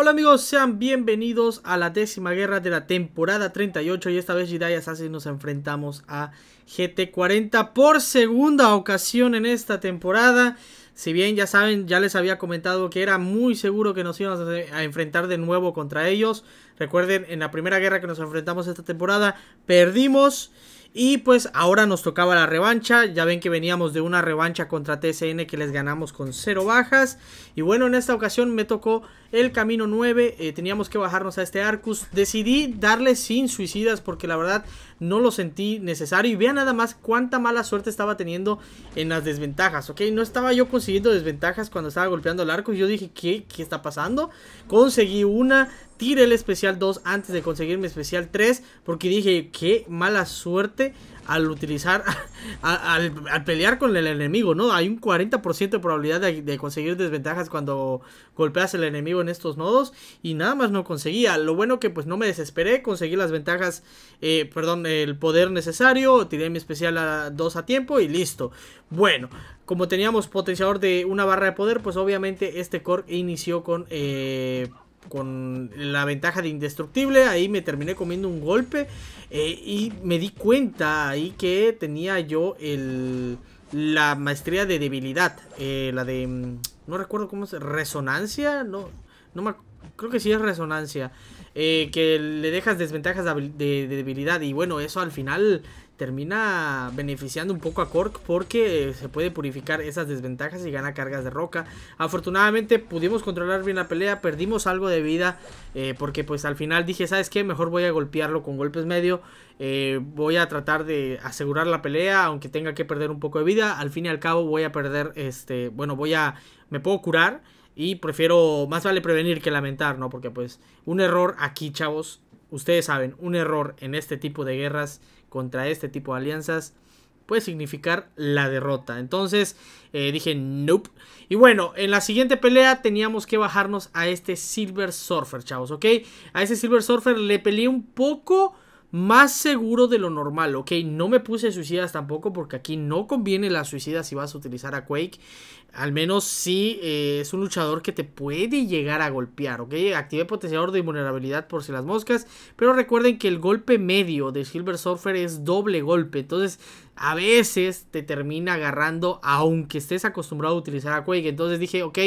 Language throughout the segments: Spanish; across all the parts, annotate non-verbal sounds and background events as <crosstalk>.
Hola amigos, sean bienvenidos a la décima guerra de la temporada 38 y esta vez Jedi Assassin nos enfrentamos a GT40 por segunda ocasión en esta temporada. Si bien ya saben, ya les había comentado que era muy seguro que nos íbamos a enfrentar de nuevo contra ellos. Recuerden, en la primera guerra que nos enfrentamos esta temporada, perdimos. Y pues ahora nos tocaba la revancha. Ya ven que veníamos de una revancha contra TSN que les ganamos con cero bajas. Y bueno, en esta ocasión me tocó el camino 9. Eh, teníamos que bajarnos a este Arcus. Decidí darle sin suicidas porque la verdad no lo sentí necesario. Y vean nada más cuánta mala suerte estaba teniendo en las desventajas, ¿ok? No estaba yo consiguiendo desventajas cuando estaba golpeando el arco. Yo dije, ¿qué? ¿Qué está pasando? Conseguí una, tiré el especial 2 antes de conseguir mi especial 3. Porque dije, qué mala suerte al utilizar, <laughs> al, pelear con el enemigo, ¿no? Hay un 40% de probabilidad de, conseguir desventajas cuando golpeas el enemigo en estos nodos. Y nada más no conseguía. Lo bueno que pues no me desesperé, conseguí las ventajas, eh, perdón, el poder necesario. Tiré mi especial a 2 a tiempo y listo. Bueno, como teníamos potenciador de una barra de poder, pues obviamente este core inició con... Eh, con la ventaja de indestructible. Ahí me terminé comiendo un golpe. Eh, y me di cuenta ahí que tenía yo el, la maestría de debilidad. Eh, la de... Mm, no recuerdo cómo es. Resonancia. No, no creo que sí es resonancia. Eh, que le dejas desventajas de, debilidad. Y bueno, eso al final termina beneficiando un poco a Cork porque se puede purificar esas desventajas y gana cargas de roca. Afortunadamente pudimos controlar bien la pelea, perdimos algo de vida eh, porque pues al final dije, ¿sabes qué? Mejor voy a golpearlo con golpes medio, eh, voy a tratar de asegurar la pelea aunque tenga que perder un poco de vida. Al fin y al cabo voy a perder, este, bueno, voy a, me puedo curar. Y prefiero, más vale prevenir que lamentar, ¿no? Porque pues un error aquí, chavos, ustedes saben, un error en este tipo de guerras contra este tipo de alianzas puede significar la derrota. Entonces eh, dije, nope. Y bueno, en la siguiente pelea teníamos que bajarnos a este Silver Surfer, chavos, ¿ok? A ese Silver Surfer le peleé un poco más seguro de lo normal, ¿ok? No me puse suicidas tampoco porque aquí no conviene la suicida si vas a utilizar a Quake. Al menos si eh, es un luchador que te puede llegar a golpear, ¿ok? active potenciador de vulnerabilidad por si las moscas. Pero recuerden que el golpe medio de Silver Surfer es doble golpe. Entonces a veces te termina agarrando aunque estés acostumbrado a utilizar a Quake. Entonces dije, ok,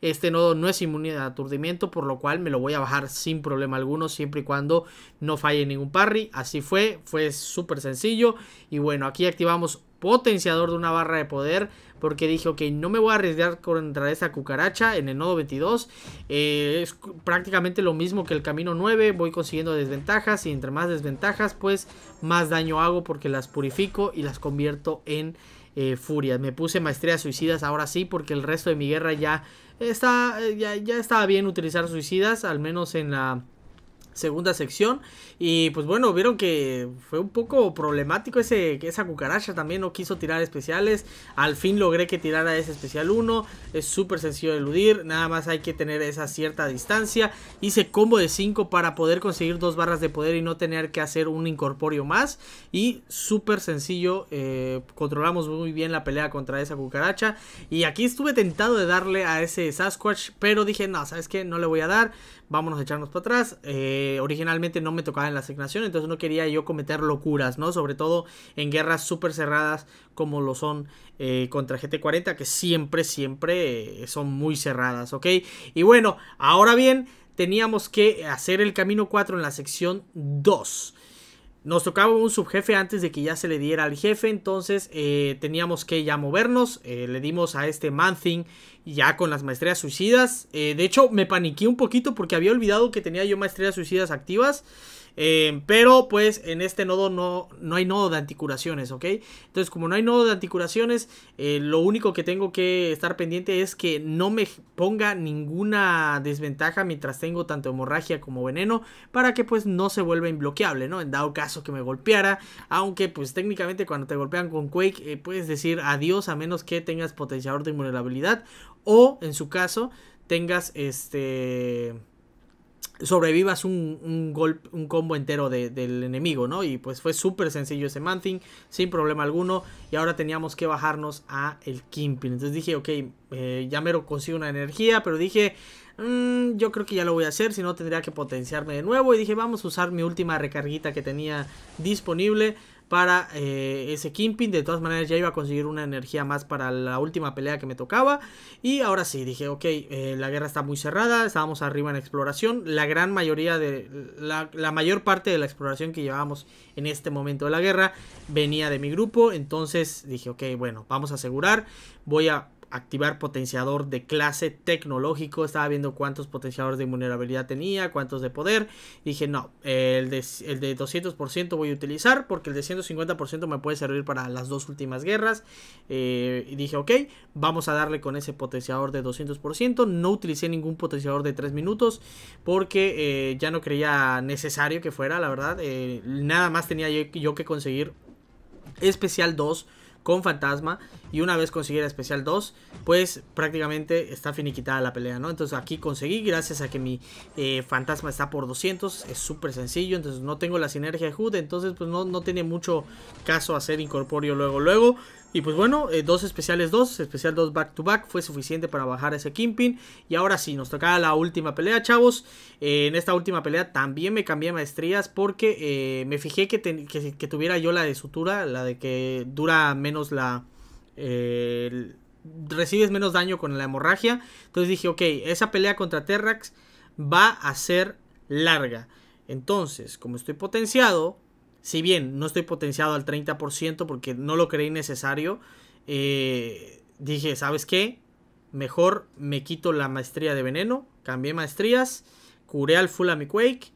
este nodo no es inmune a aturdimiento, por lo cual me lo voy a bajar sin problema alguno, siempre y cuando no falle ningún parry. Así fue, fue súper sencillo. Y bueno, aquí activamos potenciador de una barra de poder porque dije, ok, no me voy a arriesgar contra esa cucaracha en el nodo 22. Eh, es prácticamente lo mismo que el camino 9, voy consiguiendo desventajas y entre más desventajas, pues más daño hago porque las purifico y las convierto en... Eh, furias. Me puse maestría suicidas ahora sí, porque el resto de mi guerra ya está. Eh, ya, ya estaba bien utilizar suicidas, al menos en la segunda sección. Y pues bueno, vieron que fue un poco problemático ese, esa cucaracha también, no quiso tirar especiales. Al fin logré que tirara ese especial 1. Es súper sencillo eludir, nada más hay que tener esa cierta distancia. Hice combo de 5 para poder conseguir dos barras de poder y no tener que hacer un incorporio más. Y súper sencillo, eh, controlamos muy bien la pelea contra esa cucaracha. Y aquí estuve tentado de darle a ese Sasquatch, pero dije, no, ¿sabes qué? No le voy a dar vámonos a echarnos para atrás. Eh, originalmente no me tocaba en la asignación, entonces no quería yo cometer locuras, ¿no? Sobre todo en guerras súper cerradas como lo son eh, contra GT40, que siempre, siempre eh, son muy cerradas, ¿ok? Y bueno, ahora bien, teníamos que hacer el camino 4 en la sección 2. Nos tocaba un subjefe antes de que ya se le diera al jefe, entonces eh, teníamos que ya movernos. Eh, le dimos a este Manthing ya con las maestrías suicidas. Eh, de hecho, me paniqué un poquito porque había olvidado que tenía yo maestrías suicidas activas. Eh, pero pues en este nodo no, no hay nodo de anticuraciones, ¿ok? Entonces como no hay nodo de anticuraciones, eh, lo único que tengo que estar pendiente es que no me ponga ninguna desventaja mientras tengo tanto hemorragia como veneno para que pues no se vuelva inbloqueable, ¿no? En dado caso que me golpeara, aunque pues técnicamente cuando te golpean con Quake eh, puedes decir adiós a menos que tengas potenciador de vulnerabilidad. o en su caso tengas este sobrevivas un, golpe, un combo entero del enemigo, ¿no? Y pues fue súper sencillo ese Manting, sin problema alguno. Y ahora teníamos que bajarnos a el Kimpin. Entonces dije, ok, eh, ya mero consigo una energía, pero dije, mm, yo creo que ya lo voy a hacer, si no tendría que potenciarme de nuevo. Y dije, vamos a usar mi última recarguita que tenía disponible para eh, ese kimping De todas maneras ya iba a conseguir una energía más para la última pelea que me tocaba. Y ahora sí, dije, ok, eh, la guerra está muy cerrada, estábamos arriba en exploración. La gran mayoría de, la, la, mayor parte de la exploración que llevábamos en este momento de la guerra venía de mi grupo. Entonces dije, ok, bueno, vamos a asegurar, voy a activar potenciador de clase tecnológico. Estaba viendo cuántos potenciadores de vulnerabilidad tenía, cuántos de poder. Dije, no, el de, 200% voy a utilizar porque el de 150% me puede servir para las dos últimas guerras. Eh, y dije, ok, vamos a darle con ese potenciador de 200%. No utilicé ningún potenciador de 3 minutos porque eh, ya no creía necesario que fuera, la verdad. Eh, nada más tenía yo, yo que conseguir especial 2 con Fantasma. Y una vez consiguiera especial 2, pues prácticamente está finiquitada la pelea, ¿no? Entonces aquí conseguí, gracias a que mi eh, Fantasma está por 200, es súper sencillo. Entonces no tengo la sinergia de Hood. entonces pues no, no tiene mucho caso hacer incorporio luego, luego. Y pues bueno, eh, dos especiales dos, especial dos back to back, fue suficiente para bajar ese Kingpin. Y ahora sí, nos tocaba la última pelea, chavos. Eh, en esta última pelea también me cambié maestrías porque eh, me fijé que, que, tuviera yo la de sutura, la de que dura menos la... recibes menos daño con la hemorragia. Entonces dije, ok, esa pelea contra Terrax va a ser larga. Entonces, como estoy potenciado, si bien no estoy potenciado al 30% porque no lo creí necesario, eh, dije, ¿sabes qué? Mejor me quito la maestría de veneno, cambié maestrías, curé al full a mi Quake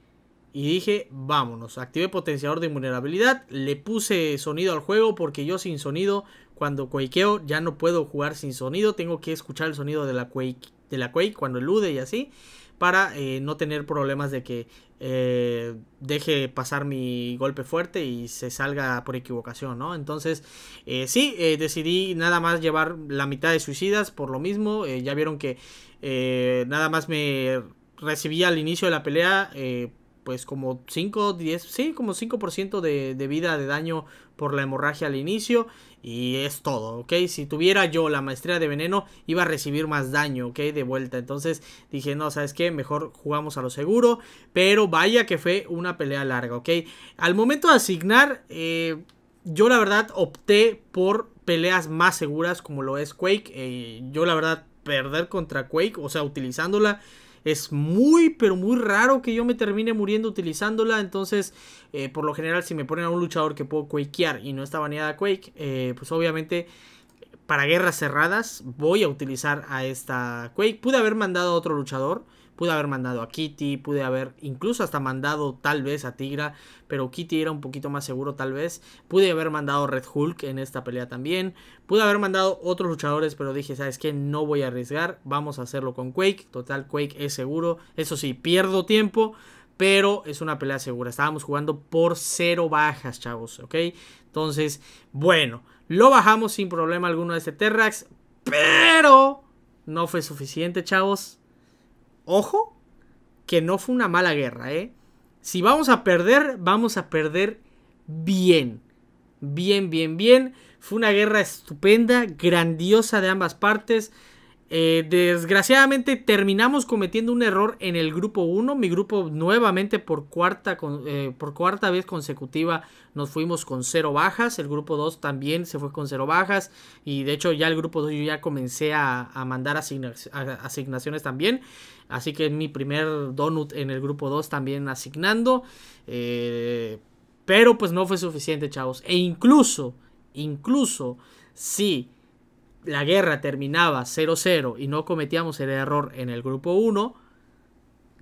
y dije, vámonos, activé potenciador de vulnerabilidad, le puse sonido al juego porque yo sin sonido, cuando quakeo ya no puedo jugar sin sonido, tengo que escuchar el sonido de la de la Quake cuando elude y así para eh, no tener problemas de que eh, deje pasar mi golpe fuerte y se salga por equivocación, ¿no? Entonces, eh, sí, decidí nada más llevar la mitad de suicidas por lo mismo. ya vieron que nada más me recibí al inicio de la pelea pues como 5, 10, sí, como 5% de, de vida de daño por la hemorragia al inicio y es todo, ¿ok? Si tuviera yo la maestría de veneno iba a recibir más daño, ¿ok? De vuelta, entonces dije, no, ¿sabes qué? Mejor jugamos a lo seguro, pero vaya que fue una pelea larga, ¿ok? Al momento de asignar, eh, yo la verdad opté por peleas más seguras como lo es Quake, eh, yo la verdad perder contra Quake, o sea, utilizándola es muy, pero muy raro que yo me termine muriendo utilizándola. Entonces, eh, por lo general, si me ponen a un luchador que puedo quakear y no está baneada Quake, eh, pues obviamente para guerras cerradas voy a utilizar a esta Quake. Pude haber mandado a otro luchador. Pude haber mandado a Kitty, pude haber incluso hasta mandado tal vez a Tigra, pero Kitty era un poquito más seguro tal vez. Pude haber mandado a Red Hulk en esta pelea también. Pude haber mandado otros luchadores, pero dije, ¿sabes qué? No voy a arriesgar, vamos a hacerlo con Quake. Total, Quake es seguro. Eso sí, pierdo tiempo pero es una pelea segura. Estábamos jugando por cero bajas, chavos, ¿ok? Entonces, bueno, lo bajamos sin problema alguno a este Terrax, pero no fue suficiente, chavos. Ojo, que no fue una mala guerra, ¿eh? Si vamos a perder, vamos a perder bien. Bien, bien, bien. Fue una guerra estupenda, grandiosa de ambas partes. Eh, desgraciadamente terminamos cometiendo un error en el grupo 1. Mi grupo nuevamente por cuarta, eh, por cuarta vez consecutiva nos fuimos con cero bajas. El grupo 2 también se fue con cero bajas. Y de hecho ya el grupo 2 yo ya comencé a, mandar asignaciones también. Así que mi primer donut en el grupo 2 también asignando. Eh, pero pues no fue suficiente chavos. E incluso, incluso la guerra terminaba 0-0 y no cometíamos el error en el grupo 1,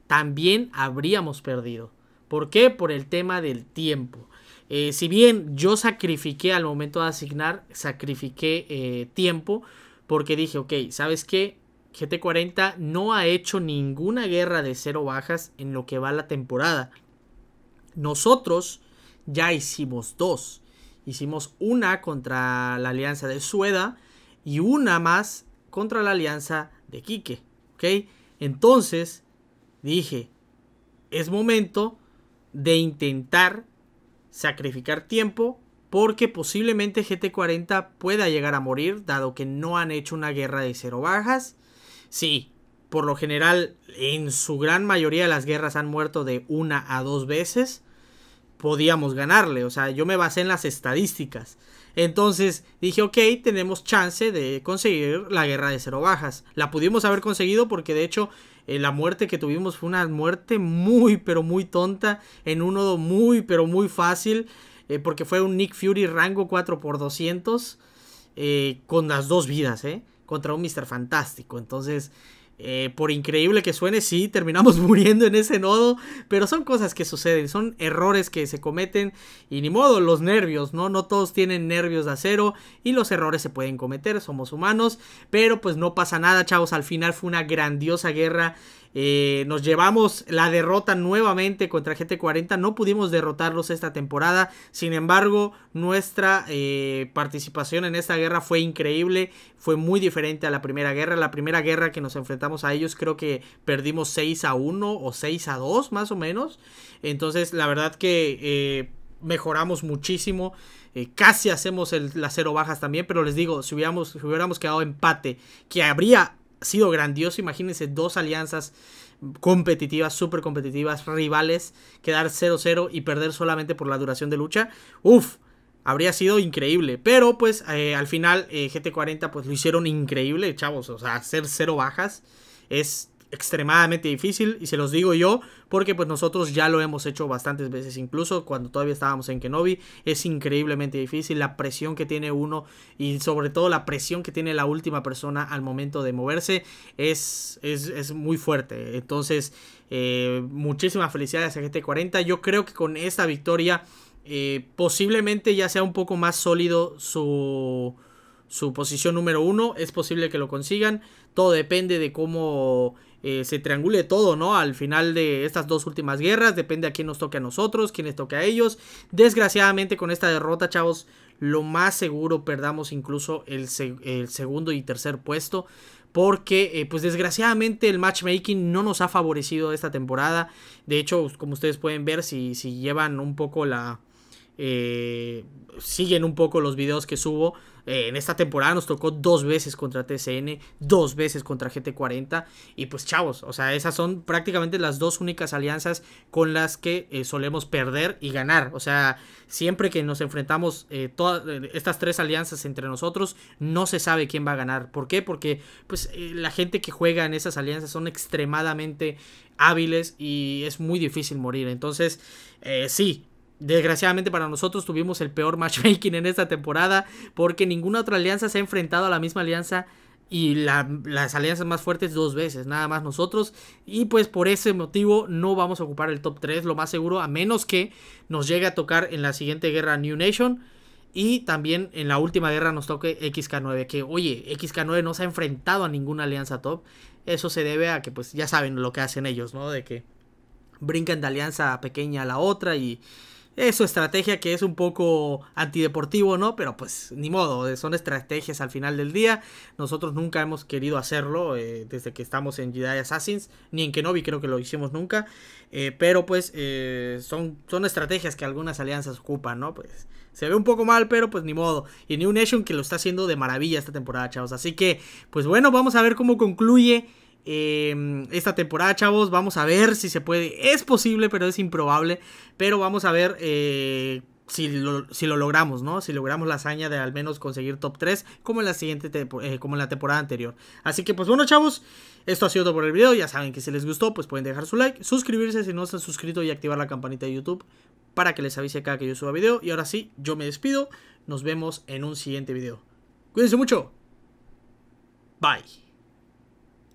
también habríamos perdido. ¿Por qué? Por el tema del tiempo. Eh, si bien yo sacrifiqué al momento de asignar, sacrifiqué eh, tiempo porque dije, ok, ¿sabes qué? GT40 no ha hecho ninguna guerra de cero bajas en lo que va la temporada. Nosotros ya hicimos dos. Hicimos una contra la alianza de Sueda y una más contra la alianza de Quique. ¿Ok? Entonces dije, es momento de intentar sacrificar tiempo porque posiblemente GT40 pueda llegar a morir dado que no han hecho una guerra de cero bajas. Sí, por lo general en su gran mayoría de las guerras han muerto de una a dos veces. Podíamos ganarle, o sea, yo me basé en las estadísticas. Entonces dije, ok, tenemos chance de conseguir la guerra de cero bajas. La pudimos haber conseguido porque de hecho eh, la muerte que tuvimos fue una muerte muy pero muy tonta en un nodo muy pero muy fácil eh, porque fue un Nick Fury rango 4x200 eh, con las dos vidas, ¿eh? Contra un Mr. Fantástico. Entonces eh, por increíble que suene, sí, terminamos <laughs> muriendo en ese nodo, pero son cosas que suceden, son errores que se cometen y ni modo, los nervios, ¿no? No todos tienen nervios de acero y los errores se pueden cometer, somos humanos, pero pues no pasa nada, chavos, al final fue una grandiosa guerra eh, nos llevamos la derrota nuevamente contra GT40. No pudimos derrotarlos esta temporada. Sin embargo, nuestra eh, participación en esta guerra fue increíble. Fue muy diferente a la primera guerra. La primera guerra que nos enfrentamos a ellos creo que perdimos 6 a 1 o 6 a 2 más o menos. Entonces, la verdad que eh, mejoramos muchísimo. casi hacemos las cero bajas también, pero les digo, si hubiéramos, si hubiéramos quedado empate, que habría sido grandioso. Imagínense dos alianzas competitivas, súper competitivas, rivales, quedar 0-0 y perder solamente por la duración de lucha. Uf, habría sido increíble. Pero pues eh, al final eh, GT40 pues lo hicieron increíble, chavos. O sea, hacer cero bajas es extremadamente difícil y se los digo yo porque pues nosotros ya lo hemos hecho bastantes veces incluso cuando todavía estábamos en Kenobi es increíblemente difícil la presión que tiene uno y sobre todo la presión que tiene la última persona al momento de moverse es, es, muy fuerte entonces eh, muchísimas felicidades a GT40 yo creo que con esta victoria eh, posiblemente ya sea un poco más sólido su su posición número uno. Es posible que lo consigan. Todo depende de cómo eh, se triangule todo, ¿no? Al final de estas dos últimas guerras, depende a quién nos toque a nosotros, quién les toque a ellos. Desgraciadamente con esta derrota, chavos, lo más seguro perdamos incluso el, segundo y tercer puesto. Porque, eh, pues desgraciadamente el matchmaking no nos ha favorecido esta temporada. De hecho, como ustedes pueden ver, si, si llevan un poco la, eh, siguen un poco los videos que subo. Eh, en esta temporada nos tocó dos veces contra TCN, dos veces contra GT40. Y pues chavos, o sea, esas son prácticamente las dos únicas alianzas con las que eh, solemos perder y ganar. O sea, siempre que nos enfrentamos todas estas tres alianzas entre nosotros, no se sabe quién va a ganar. ¿Por qué? Porque pues la gente que juega en esas alianzas son extremadamente hábiles y es muy difícil morir. Entonces, sí, Desgraciadamente para nosotros tuvimos el peor <laughs> matchmaking en esta temporada porque ninguna otra alianza se ha enfrentado a la misma alianza y las alianzas más fuertes dos veces, nada más nosotros. Y pues por ese motivo no vamos a ocupar el top 3, lo más seguro, a menos que nos llegue a tocar en la siguiente guerra New Nation. Y también en la última guerra nos toque XK9, que oye, XK9 no se ha enfrentado a ninguna alianza top. Eso se debe a que pues ya saben lo que hacen ellos, ¿no? De que brincan de alianza pequeña a la otra y es su estrategia que es un poco antideportivo, ¿no? Pero pues ni modo, eh, son estrategias al final del día. Nosotros nunca hemos querido hacerlo eh, desde que estamos en Jedi Assassins, ni en Kenobi creo que lo hicimos nunca. Eh, pero pues son, son estrategias que algunas alianzas ocupan, ¿no? Pues se ve un poco mal, pero pues ni modo. Y New Nation que lo está haciendo de maravilla esta temporada, chavos. Así que, pues bueno, vamos a ver cómo concluye Em, esta temporada, chavos. Vamos a ver si se puede. Es posible, pero es improbable. Pero vamos a ver eh, si, lo, logramos, ¿no? Si logramos la hazaña de al menos conseguir top 3 como en la siguiente eh, como en la temporada anterior. Así que, pues bueno, chavos. Esto ha sido todo por el video. Ya saben que si les gustó, pues pueden dejar su like, suscribirse si no están suscrito y activar la campanita de YouTube para que les avise cada que yo suba video. Y ahora sí, yo me despido. Nos vemos en un siguiente video. Cuídense mucho. Bye.